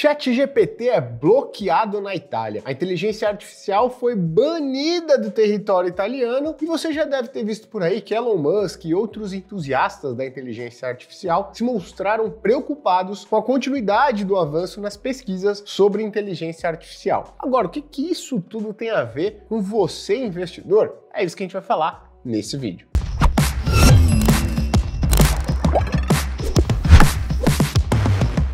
ChatGPT é bloqueado na Itália. A inteligência artificial foi banida do território italiano e você já deve ter visto por aí que Elon Musk e outros entusiastas da inteligência artificial se mostraram preocupados com a continuidade do avanço nas pesquisas sobre inteligência artificial. Agora, o que, que isso tudo tem a ver com você, investidor? É isso que a gente vai falar nesse vídeo.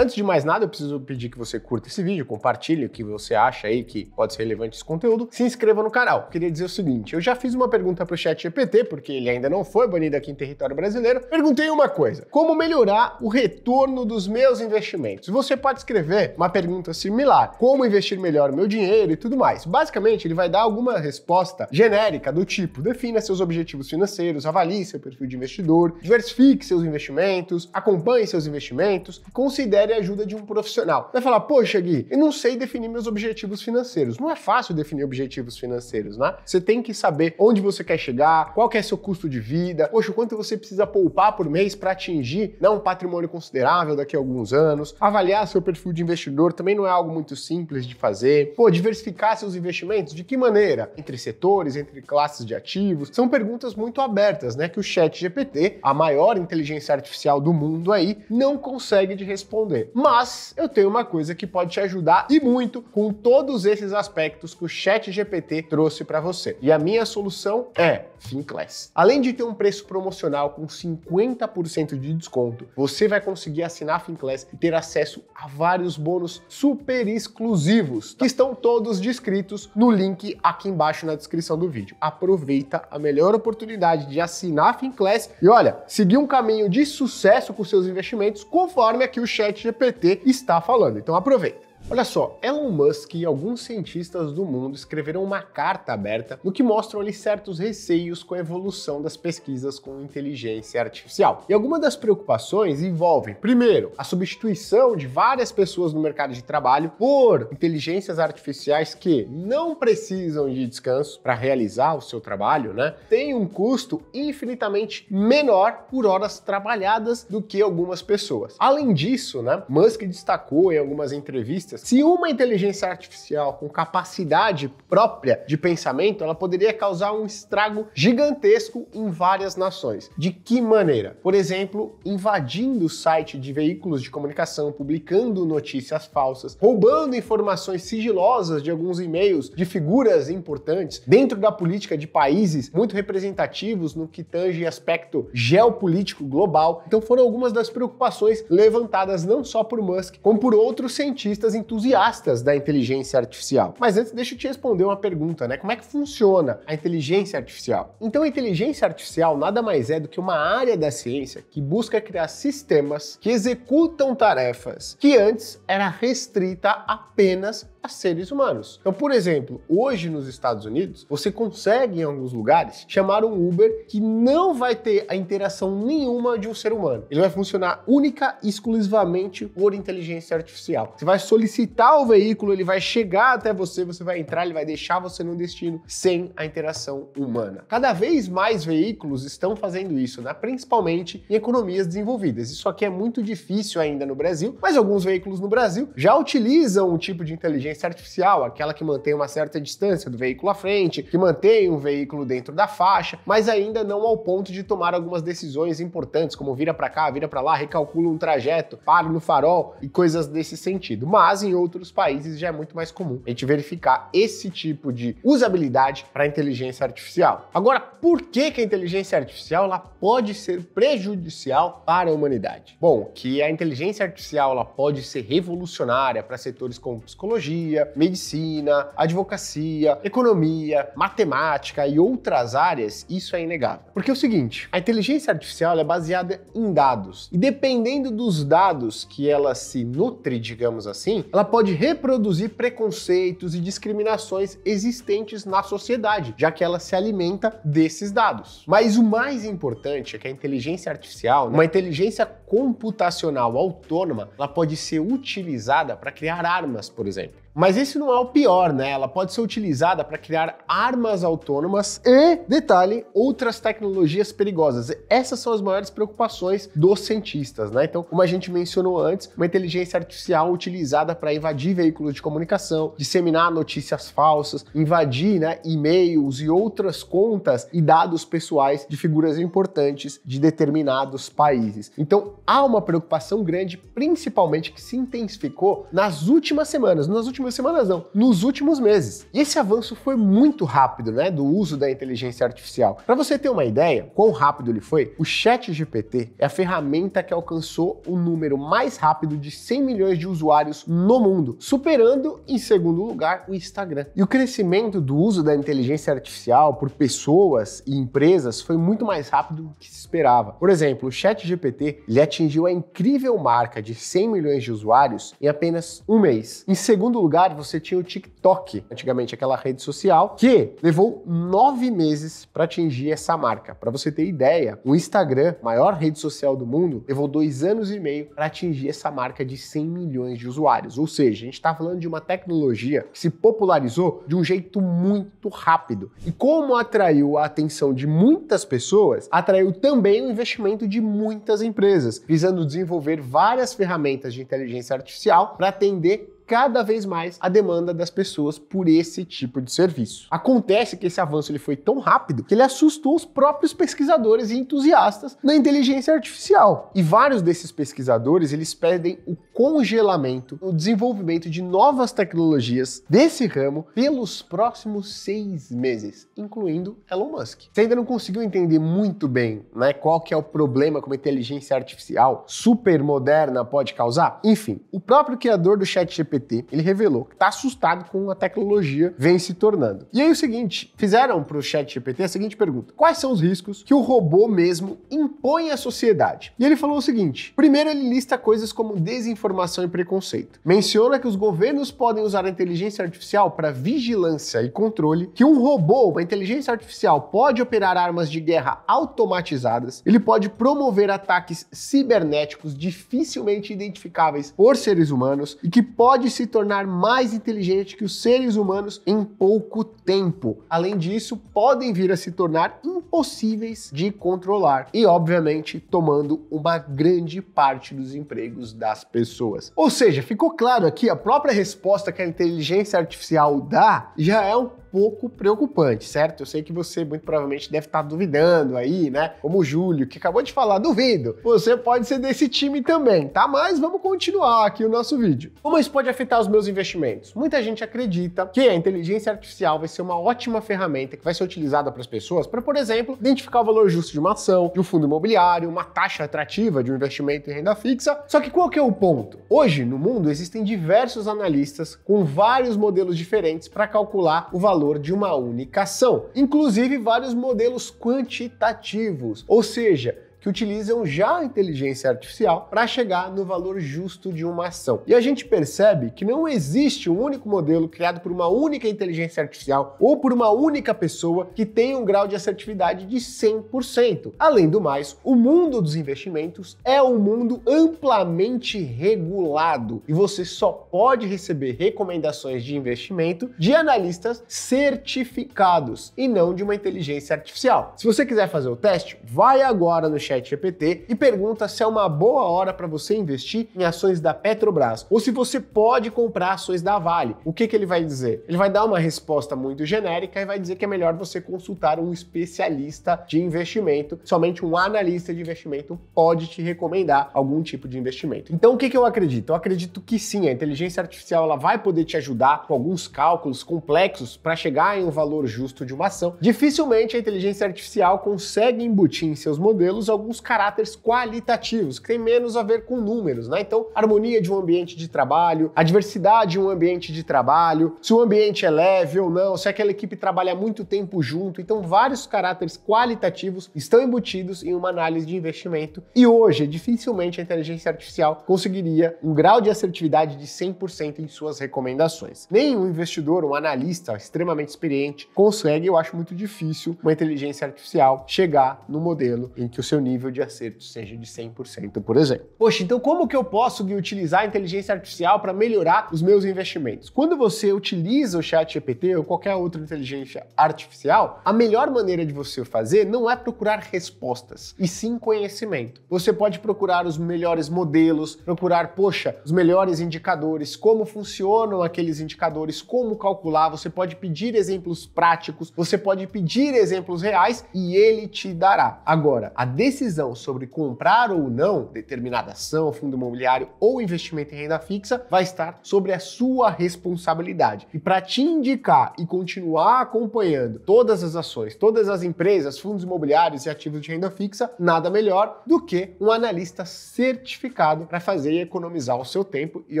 Antes de mais nada, eu preciso pedir que você curta esse vídeo, compartilhe o que você acha aí que pode ser relevante esse conteúdo, se inscreva no canal. Queria dizer o seguinte, eu já fiz uma pergunta para o chat GPT, porque ele ainda não foi banido aqui em território brasileiro. Perguntei uma coisa, como melhorar o retorno dos meus investimentos? Você pode escrever uma pergunta similar, como investir melhor o meu dinheiro e tudo mais. Basicamente, ele vai dar alguma resposta genérica do tipo, defina seus objetivos financeiros, avalie seu perfil de investidor, diversifique seus investimentos, acompanhe seus investimentos, considere a ajuda de um profissional. Vai falar, poxa, Gui, eu não sei definir meus objetivos financeiros. Não é fácil definir objetivos financeiros, né? Você tem que saber onde você quer chegar, qual que é seu custo de vida, poxa, quanto você precisa poupar por mês para atingir né, um patrimônio considerável daqui a alguns anos. Avaliar seu perfil de investidor também não é algo muito simples de fazer. Pô, diversificar seus investimentos, de que maneira? Entre setores, entre classes de ativos? São perguntas muito abertas, né? Que o Chat GPT, a maior inteligência artificial do mundo aí, não consegue de responder comer. Mas eu tenho uma coisa que pode te ajudar e muito com todos esses aspectos que o Chat GPT trouxe para você. E a minha solução é FinClass. Além de ter um preço promocional com 50% de desconto, você vai conseguir assinar a FinClass e ter acesso a vários bônus super exclusivos, que estão todos descritos no link aqui embaixo na descrição do vídeo. Aproveita a melhor oportunidade de assinar a FinClass e olha, seguir um caminho de sucesso com seus investimentos conforme aqui o Chat GPT está falando. Então aproveita. Olha só, Elon Musk e alguns cientistas do mundo escreveram uma carta aberta no que mostram ali certos receios com a evolução das pesquisas com inteligência artificial. E algumas das preocupações envolvem, primeiro, a substituição de várias pessoas no mercado de trabalho por inteligências artificiais que não precisam de descanso para realizar o seu trabalho, né? Tem um custo infinitamente menor por horas trabalhadas do que algumas pessoas. Além disso, né, Musk destacou em algumas entrevistas se uma inteligência artificial com capacidade própria de pensamento, ela poderia causar um estrago gigantesco em várias nações. De que maneira? Por exemplo, invadindo o site de veículos de comunicação, publicando notícias falsas, roubando informações sigilosas de alguns e-mails de figuras importantes dentro da política de países muito representativos no que tange aspecto geopolítico global. Então foram algumas das preocupações levantadas não só por Musk, como por outros cientistas entusiastas da inteligência artificial. Mas antes, deixa eu te responder uma pergunta, né? Como é que funciona a inteligência artificial? Então, a inteligência artificial nada mais é do que uma área da ciência que busca criar sistemas que executam tarefas que antes era restrita apenas a seres humanos. Então, por exemplo, hoje nos Estados Unidos, você consegue em alguns lugares chamar um Uber que não vai ter a interação nenhuma de um ser humano. Ele vai funcionar única e exclusivamente por inteligência artificial. Você vai solicitar se tal veículo, ele vai chegar até você, você vai entrar, ele vai deixar você no destino sem a interação humana. Cada vez mais veículos estão fazendo isso, né? principalmente em economias desenvolvidas. Isso aqui é muito difícil ainda no Brasil, mas alguns veículos no Brasil já utilizam um tipo de inteligência artificial, aquela que mantém uma certa distância do veículo à frente, que mantém o um veículo dentro da faixa, mas ainda não ao ponto de tomar algumas decisões importantes, como vira para cá, vira para lá, recalcula um trajeto, para no farol e coisas desse sentido. Mas mas em outros países já é muito mais comum a gente verificar esse tipo de usabilidade para inteligência artificial. Agora, por que, que a inteligência artificial ela pode ser prejudicial para a humanidade? Bom, que a inteligência artificial ela pode ser revolucionária para setores como psicologia, medicina, advocacia, economia, matemática e outras áreas, isso é inegável. Porque é o seguinte, a inteligência artificial é baseada em dados. E dependendo dos dados que ela se nutre, digamos assim, ela pode reproduzir preconceitos e discriminações existentes na sociedade, já que ela se alimenta desses dados. Mas o mais importante é que a inteligência artificial, né, uma inteligência computacional autônoma, ela pode ser utilizada para criar armas, por exemplo. Mas esse não é o pior, né? Ela pode ser utilizada para criar armas autônomas e, detalhe, outras tecnologias perigosas. Essas são as maiores preocupações dos cientistas, né? Então, como a gente mencionou antes, uma inteligência artificial utilizada para invadir veículos de comunicação, disseminar notícias falsas, invadir né, e-mails e outras contas e dados pessoais de figuras importantes de determinados países. Então, há uma preocupação grande, principalmente que se intensificou nas últimas semanas, nas últimas últimas semanas, não, nos últimos meses. E esse avanço foi muito rápido, né, do uso da inteligência artificial. Para você ter uma ideia, quão rápido ele foi, o ChatGPT é a ferramenta que alcançou o número mais rápido de 100 milhões de usuários no mundo, superando em segundo lugar o Instagram. E o crescimento do uso da inteligência artificial por pessoas e empresas foi muito mais rápido do que se esperava. Por exemplo, o ChatGPT ele atingiu a incrível marca de 100 milhões de usuários em apenas um mês. Em segundo lugar lugar, você tinha o TikTok, antigamente aquela rede social, que levou nove meses para atingir essa marca. Para você ter ideia, o Instagram, maior rede social do mundo, levou dois anos e meio para atingir essa marca de 100 milhões de usuários. Ou seja, a gente está falando de uma tecnologia que se popularizou de um jeito muito rápido. E como atraiu a atenção de muitas pessoas, atraiu também o investimento de muitas empresas, visando desenvolver várias ferramentas de inteligência artificial para atender cada vez mais a demanda das pessoas por esse tipo de serviço. Acontece que esse avanço ele foi tão rápido que ele assustou os próprios pesquisadores e entusiastas na inteligência artificial. E vários desses pesquisadores eles pedem o congelamento, o desenvolvimento de novas tecnologias desse ramo pelos próximos seis meses, incluindo Elon Musk. Você ainda não conseguiu entender muito bem, né, qual que é o problema que uma inteligência artificial super moderna pode causar? Enfim, o próprio criador do ChatGPT GPT, ele revelou que está assustado com a tecnologia vem se tornando. E aí o seguinte, fizeram para o chat GPT a seguinte pergunta, quais são os riscos que o robô mesmo impõe à sociedade? E ele falou o seguinte, primeiro ele lista coisas como desinformação e preconceito. Menciona que os governos podem usar a inteligência artificial para vigilância e controle, que um robô, uma inteligência artificial, pode operar armas de guerra automatizadas, ele pode promover ataques cibernéticos dificilmente identificáveis por seres humanos e que pode se tornar mais inteligente que os seres humanos em pouco tempo. Além disso, podem vir a se tornar impossíveis de controlar e, obviamente, tomando uma grande parte dos empregos das pessoas. Ou seja, ficou claro aqui a própria resposta que a inteligência artificial dá já é um pouco preocupante, certo? Eu sei que você muito provavelmente deve estar duvidando aí, né? Como o Júlio, que acabou de falar, duvido. Você pode ser desse time também, tá? Mas vamos continuar aqui o nosso vídeo. Como isso pode afetar os meus investimentos? Muita gente acredita que a inteligência artificial vai ser uma ótima ferramenta que vai ser utilizada para as pessoas para, por exemplo, identificar o valor justo de uma ação, de um fundo imobiliário, uma taxa atrativa de um investimento em renda fixa. Só que qual que é o ponto? Hoje, no mundo, existem diversos analistas com vários modelos diferentes para calcular o valor de uma única ação, inclusive vários modelos quantitativos, ou seja, que utilizam já a inteligência artificial para chegar no valor justo de uma ação. E a gente percebe que não existe um único modelo criado por uma única inteligência artificial ou por uma única pessoa que tenha um grau de assertividade de 100%. Além do mais, o mundo dos investimentos é um mundo amplamente regulado e você só pode receber recomendações de investimento de analistas certificados e não de uma inteligência artificial. Se você quiser fazer o teste, vai agora no ChatGPT e pergunta se é uma boa hora para você investir em ações da Petrobras ou se você pode comprar ações da Vale. O que, que ele vai dizer? Ele vai dar uma resposta muito genérica e vai dizer que é melhor você consultar um especialista de investimento. Somente um analista de investimento pode te recomendar algum tipo de investimento. Então, o que, que eu acredito? Eu acredito que sim, a inteligência artificial ela vai poder te ajudar com alguns cálculos complexos para chegar em um valor justo de uma ação. Dificilmente a inteligência artificial consegue embutir em seus modelos alguns caráteres qualitativos, que têm menos a ver com números, né? Então, harmonia de um ambiente de trabalho, a diversidade de um ambiente de trabalho, se o ambiente é leve ou não, se aquela equipe trabalha muito tempo junto. Então, vários caráteres qualitativos estão embutidos em uma análise de investimento e hoje, dificilmente a inteligência artificial conseguiria um grau de assertividade de 100% em suas recomendações. Nem um investidor, um analista extremamente experiente consegue, eu acho muito difícil uma inteligência artificial chegar no modelo em que o seu nível nível de acerto seja de 100%, por exemplo. Poxa, então como que eu posso utilizar a inteligência artificial para melhorar os meus investimentos? Quando você utiliza o chat GPT ou qualquer outra inteligência artificial, a melhor maneira de você fazer não é procurar respostas, e sim conhecimento. Você pode procurar os melhores modelos, procurar, poxa, os melhores indicadores, como funcionam aqueles indicadores, como calcular, você pode pedir exemplos práticos, você pode pedir exemplos reais e ele te dará. Agora, a decisão decisão sobre comprar ou não determinada ação, fundo imobiliário ou investimento em renda fixa vai estar sobre a sua responsabilidade. E para te indicar e continuar acompanhando todas as ações, todas as empresas, fundos imobiliários e ativos de renda fixa, nada melhor do que um analista certificado para fazer e economizar o seu tempo e,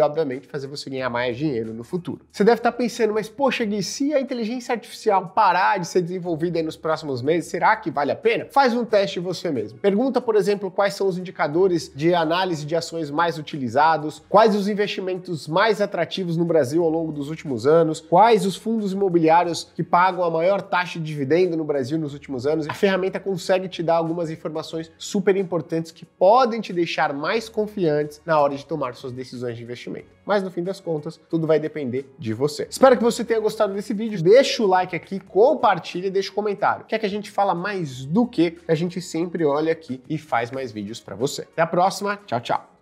obviamente, fazer você ganhar mais dinheiro no futuro. Você deve estar tá pensando, mas poxa, Gui, se a inteligência artificial parar de ser desenvolvida nos próximos meses, será que vale a pena? Faz um teste você mesmo Pergunta, por exemplo, quais são os indicadores de análise de ações mais utilizados, quais os investimentos mais atrativos no Brasil ao longo dos últimos anos, quais os fundos imobiliários que pagam a maior taxa de dividendo no Brasil nos últimos anos. A ferramenta consegue te dar algumas informações super importantes que podem te deixar mais confiantes na hora de tomar suas decisões de investimento. Mas no fim das contas, tudo vai depender de você. Espero que você tenha gostado desse vídeo. Deixa o like aqui, compartilha, deixa o um comentário. Quer que a gente fala mais do que? A gente sempre olha aqui e faz mais vídeos para você. Até a próxima. Tchau, tchau.